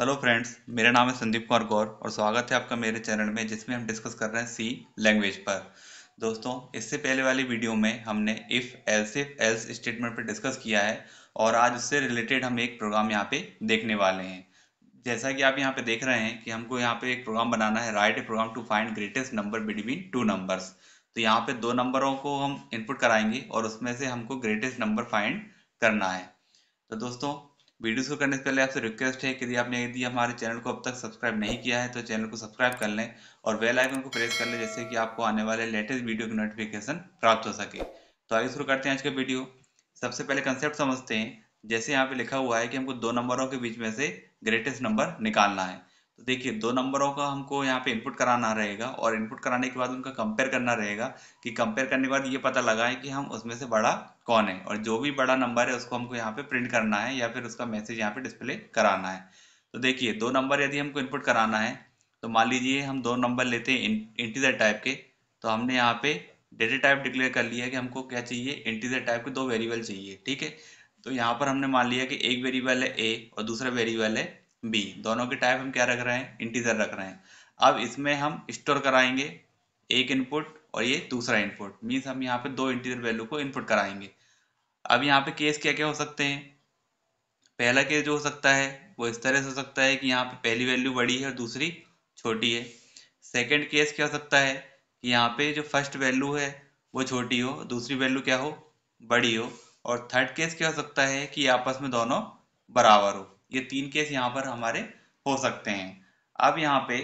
Hello friends मेरा नाम है संदीप कुमार गौर और स्वागत है आपका मेरे चैनल में जिसमें हम डिस्कस कर रहे हैं सी लैंग्वेज पर दोस्तों इससे पहले वाली वीडियो में हमने if else if else statement पर डिस्कस किया है और आज उससे रिलेटेड हम एक प्रोग्राम यहाँ पे देखने वाले हैं जैसा कि आप यहाँ पे देख रहे हैं कि हमको यहाँ पे एक प्रोग्राम बनाना है write a program to find greatest number between two numbers तो यहाँ पे दो नंबरों को हम इनपुट कराएंगे और उसमें से हमको ग्रेटेस्ट नंबर फाइंड करना है तो दोस्तों वीडियो शुरू करने से पहले आपसे रिक्वेस्ट है कि यदि आपने यदि हमारे चैनल को अब तक सब्सक्राइब नहीं किया है तो चैनल को सब्सक्राइब कर लें और बेल आइकन को प्रेस कर लें जिससे कि आपको आने वाले लेटेस्ट वीडियो की नोटिफिकेशन प्राप्त हो सके तो आइए शुरू करते हैं आज का वीडियो सबसे पहले कंसेप्ट समझते हैं जैसे यहाँ पे लिखा हुआ है कि हमको दो नंबरों के बीच में से ग्रेटेस्ट नंबर निकालना है तो देखिए दो नंबरों का हमको यहाँ पे इनपुट कराना रहेगा और इनपुट कराने के बाद उनका कंपेयर करना रहेगा कि कंपेयर करने के बाद ये पता लगा है कि हम उसमें से बड़ा कौन है और जो भी बड़ा नंबर है उसको हमको यहाँ पे प्रिंट करना है या फिर उसका मैसेज यहाँ पे डिस्प्ले कराना है तो देखिए दो नंबर यदि हमको इनपुट कराना है तो मान लीजिए हम दो नंबर लेते हैं इंटीजर टाइप के तो हमने यहाँ पे डेटा टाइप डिक्लेयर कर लिया कि हमको क्या चाहिए इंटीजर टाइप के दो वेरिएबल चाहिए ठीक है तो यहाँ पर हमने मान लिया कि एक वेरिएबल है ए और दूसरा वेरिएबल है बी दोनों के टाइप हम क्या रख रहे हैं इंटीजर रख रहे हैं अब इसमें हम स्टोर कराएंगे एक इनपुट और ये दूसरा इनपुट मीन्स हम यहाँ पे दो इंटीजर वैल्यू को इनपुट कराएंगे अब यहाँ पे केस क्या क्या हो सकते हैं पहला केस जो हो सकता है वो इस तरह से हो सकता है कि यहाँ पे पहली वैल्यू बड़ी है और दूसरी छोटी है सेकेंड केस क्या हो सकता है कि यहाँ पे जो फर्स्ट वैल्यू है वो छोटी हो दूसरी वैल्यू क्या हो बड़ी हो और थर्ड केस क्या हो सकता है कि आपस में दोनों बराबर हो ये तीन केस यहाँ पर हमारे हो सकते हैं अब यहाँ पे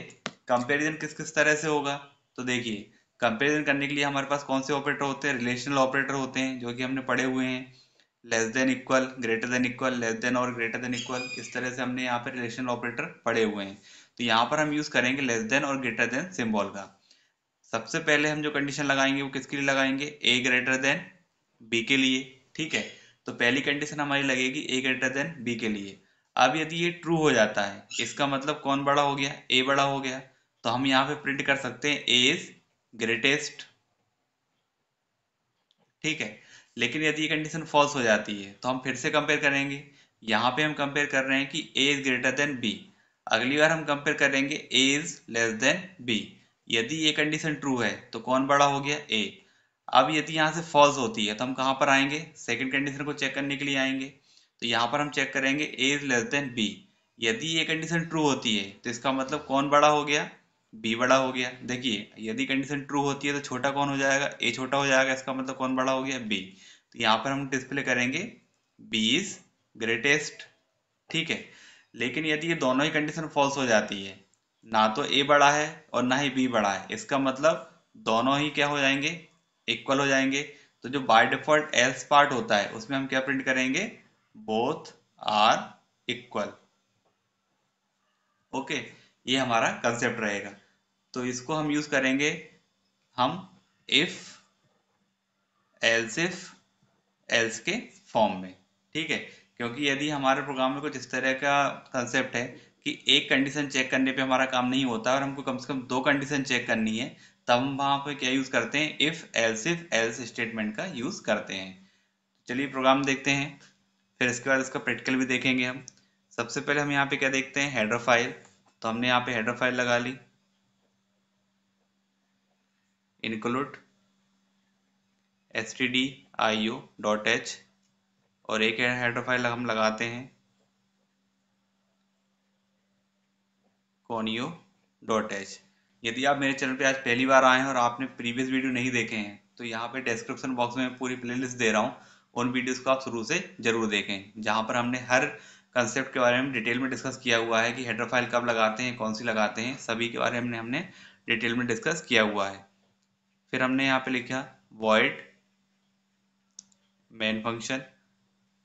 कंपेरिजन किस किस तरह से होगा तो देखिए कंपेरिजन करने के लिए हमारे पास कौन से ऑपरेटर होते हैं रिलेशनल ऑपरेटर होते हैं जो कि हमने पढ़े हुए हैं less than equal greater than equal less than और ग्रेटर देन इक्वल इस तरह से हमने यहाँ पे रिलेशनल ऑपरेटर पढ़े हुए हैं तो यहाँ पर हम यूज करेंगे लेस देन और ग्रेटर देन सिम्बॉल का सबसे पहले हम जो कंडीशन लगाएंगे वो किसके लिए लगाएंगे ए ग्रेटर देन बी के लिए ठीक है तो पहली कंडीशन हमारी लगेगी ए ग्रेटर देन बी के लिए अब यदि ये ट्रू हो जाता है इसका मतलब कौन बड़ा हो गया ए बड़ा हो गया तो हम यहाँ पे प्रिंट कर सकते हैं ए इज ग्रेटेस्ट ठीक है लेकिन यदि ये कंडीशन फॉल्स हो जाती है तो हम फिर से कंपेयर करेंगे यहाँ पे हम कंपेयर कर रहे हैं कि A is greater than B अगली बार हम कंपेयर करेंगे A is less than B यदि ये कंडीशन ट्रू है तो कौन बड़ा हो गया ए अब यदि यहाँ से फॉल्स होती है तो हम कहाँ पर आएंगे सेकेंड कंडीशन को चेक करने के लिए आएंगे तो यहाँ पर हम चेक करेंगे A is less than B यदि ये कंडीशन ट्रू होती है तो इसका मतलब कौन बड़ा हो गया बी बड़ा हो गया देखिए यदि कंडीशन ट्रू होती है तो छोटा कौन हो जाएगा ए छोटा हो जाएगा इसका मतलब कौन बड़ा हो गया बी तो यहाँ पर हम डिस्प्ले करेंगे बी इज ग्रेटेस्ट ठीक है लेकिन यदि ये दोनों ही कंडीशन फॉल्स हो जाती है ना तो ए बड़ा है और ना ही बी बड़ा है इसका मतलब दोनों ही क्या हो जाएंगे इक्वल हो जाएंगे तो जो बाय डिफॉल्ट एल्स पार्ट होता है उसमें हम क्या प्रिंट करेंगे बोथ आर इक्वल ओके ये हमारा कंसेप्ट रहेगा तो इसको हम यूज करेंगे हम इफ एल्स इफ एल्स के फॉर्म में ठीक है क्योंकि यदि हमारे प्रोग्राम में कुछ इस तरह का कंसेप्ट है कि एक कंडीशन चेक करने पे हमारा काम नहीं होता और हमको कम से कम दो कंडीशन चेक करनी है तब हम वहां पर क्या यूज़ करते हैं if else if else statement का यूज़ करते हैं चलिए प्रोग्राम देखते हैं फिर इसके बाद इसका प्रैक्टिकल भी देखेंगे हम सबसे पहले हम यहाँ पे क्या देखते हैं हेडर फाइल तो हमने यहाँ पे हेडर फाइल लगा ली include S T D I O dot H और एक हेडर फाइल हम लगाते हैं कोनियो डॉट एच यदि आप मेरे चैनल पे आज पहली बार आए हैं और आपने प्रीवियस वीडियो नहीं देखे हैं तो यहाँ पे डिस्क्रिप्शन बॉक्स में पूरी प्लेलिस्ट दे रहा हूँ उन वीडियोस को आप शुरू से जरूर देखें जहां पर हमने हर कंसेप्ट के बारे में डिटेल में डिस्कस किया हुआ है कि हेडर फाइल कब लगाते हैं कौन सी लगाते हैं सभी के बारे में हमने डिटेल में डिस्कस किया हुआ है फिर हमने यहाँ पे लिखा वॉइड मेन फंक्शन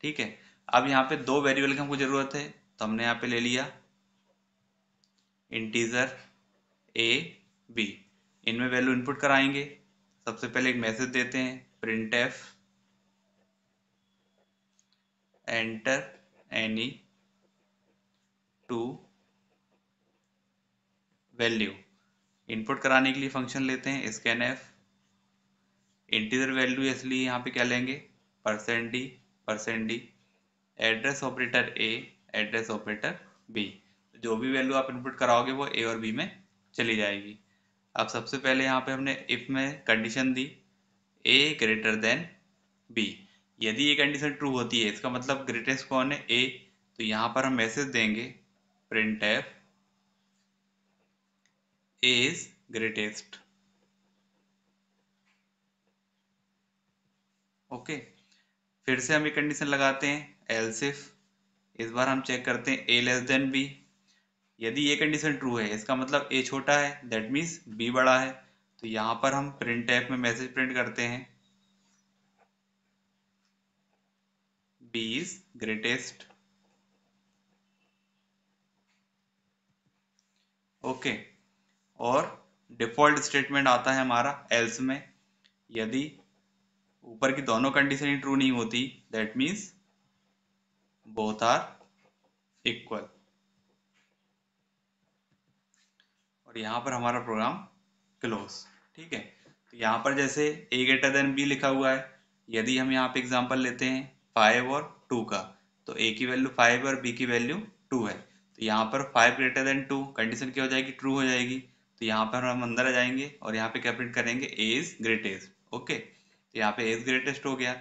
ठीक है अब यहाँ पे दो वेरिएबल की हमको ज़रूरत है तो हमने यहाँ पे ले लिया इंटीजर ए बी इनमें वैल्यू इनपुट कराएंगे सबसे पहले एक मैसेज देते हैं print F enter any two value input कराने के लिए फंक्शन लेते हैं स्कैन एफ इंटीजर वैल्यू इसलिए यहाँ पे क्या लेंगे percent D percent D address operator A address operator B जो भी वैल्यू आप इनपुट कराओगे वो ए और बी में चली जाएगी अब सबसे पहले यहाँ पे हमने इफ में कंडीशन दी ए ग्रेटर देन बी यदि ये कंडीशन ट्रू होती है इसका मतलब ग्रेटेस्ट कौन है ए तो यहाँ पर हम मैसेज देंगे printf A is greatest okay फिर से हम ये कंडीशन लगाते हैं एलसिफ इस बार हम चेक करते हैं ए लेस देन बी यदि ये कंडीशन ट्रू है इसका मतलब ए छोटा है दैट मीन्स बी बड़ा है तो यहाँ पर हम प्रिंट ऐप में मैसेज प्रिंट करते हैं P is greatest. Okay okay. और डिफॉल्ट स्टेटमेंट आता है हमारा एल्स में यदि ऊपर की दोनों कंडीशन ही ट्रू नहीं होती that means both are equal और यहां पर हमारा प्रोग्राम क्लोज ठीक है तो यहां पर जैसे ए ग्रेटर देन बी लिखा हुआ है यदि हम यहाँ पे एग्जाम्पल लेते हैं फाइव और टू का तो ए की वैल्यू फाइव और बी की वैल्यू टू है तो यहाँ पर five greater than two condition क्या हो जाएगी ट्रू हो जाएगी तो यहाँ पर हम अंदर आ जाएंगे और यहाँ पे क्या प्रिंट करेंगे ए इज ग्रेटेस्ट ओके तो यहाँ पे ए इज ग्रेटेस्ट हो गया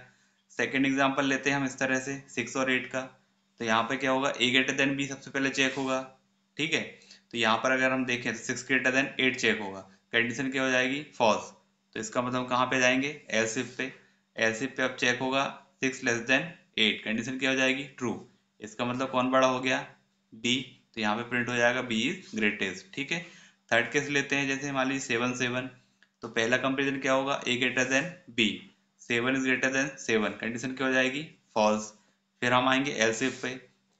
सेकेंड एग्जाम्पल लेते हैं हम इस तरह से सिक्स और एट का तो यहाँ पर क्या होगा ए ग्रेटर देन बी सबसे पहले चेक होगा ठीक है तो यहाँ पर अगर हम देखें तो six greater than eight check होगा कंडीशन क्या हो जाएगी फॉल्स तो इसका मतलब कहाँ पे जाएंगे एल एलसिफ पे सिप पे अब चेक होगा six less than eight condition क्या हो जाएगी ट्रू इसका मतलब कौन बड़ा हो गया बी तो यहाँ पे प्रिंट हो जाएगा बी इज ग्रेटेस्ट ठीक है थर्ड केस लेते हैं जैसे मान लीजिए सेवन सेवन तो पहला कंपेरिजन क्या होगा A greater than B seven is greater than seven condition क्या हो जाएगी फॉल्स फिर हम आएंगे एल पे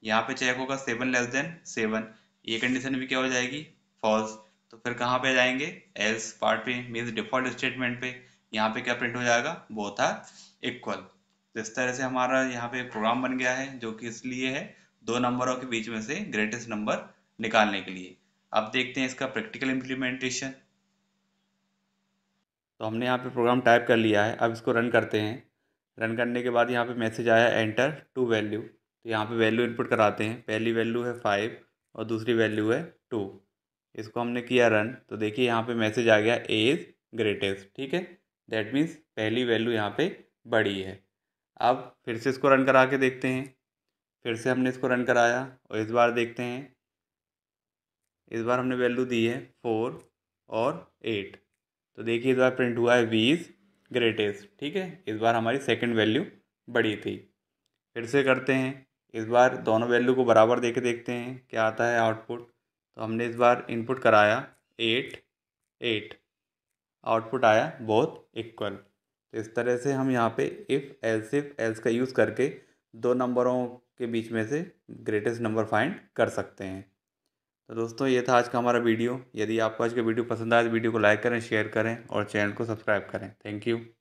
यहाँ पे चेक होगा सेवन लेस देन सेवन ये कंडीशन भी क्या हो जाएगी फॉल्स तो फिर कहाँ पे जाएंगे एल्स पार्ट पे मीन्स डिफॉल्ट स्टेटमेंट पे यहाँ पे क्या प्रिंट हो जाएगा बोथ आर इक्वल तो इस तरह से हमारा यहाँ पे एक प्रोग्राम बन गया है जो कि इसलिए है दो नंबरों के बीच में से ग्रेटेस्ट नंबर निकालने के लिए अब देखते हैं इसका प्रैक्टिकल इम्प्लीमेंटेशन तो हमने यहाँ पे प्रोग्राम टाइप कर लिया है अब इसको रन करते हैं रन करने के बाद यहाँ पे मैसेज आया एंटर टू वैल्यू तो यहाँ पे वैल्यू इनपुट कराते हैं पहली वैल्यू है फाइव और दूसरी वैल्यू है टू इसको हमने किया रन तो देखिए यहाँ पे मैसेज आ गया ए इज़ ग्रेटेस्ट ठीक है दैट मीन्स पहली वैल्यू यहाँ पे बड़ी है अब फिर से इसको रन करा के देखते हैं फिर से हमने इसको रन कराया और इस बार देखते हैं इस बार हमने वैल्यू दी है फोर और एट तो देखिए इस बार प्रिंट हुआ है वीज ग्रेटेस्ट ठीक है इस बार हमारी सेकंड वैल्यू बड़ी थी फिर से करते हैं इस बार दोनों वैल्यू को बराबर देके देखते हैं क्या आता है आउटपुट तो हमने इस बार इनपुट कराया एट एट आउटपुट आया बहुत इक्वल तो इस तरह से हम यहाँ पे इफ़ एल्स इफ एल्स का यूज़ करके दो नंबरों के बीच में से ग्रेटेस्ट नंबर फाइंड कर सकते हैं तो दोस्तों ये था आज का हमारा वीडियो यदि आपको आज का वीडियो पसंद आए तो वीडियो को लाइक करें शेयर करें और चैनल को सब्सक्राइब करें थैंक यू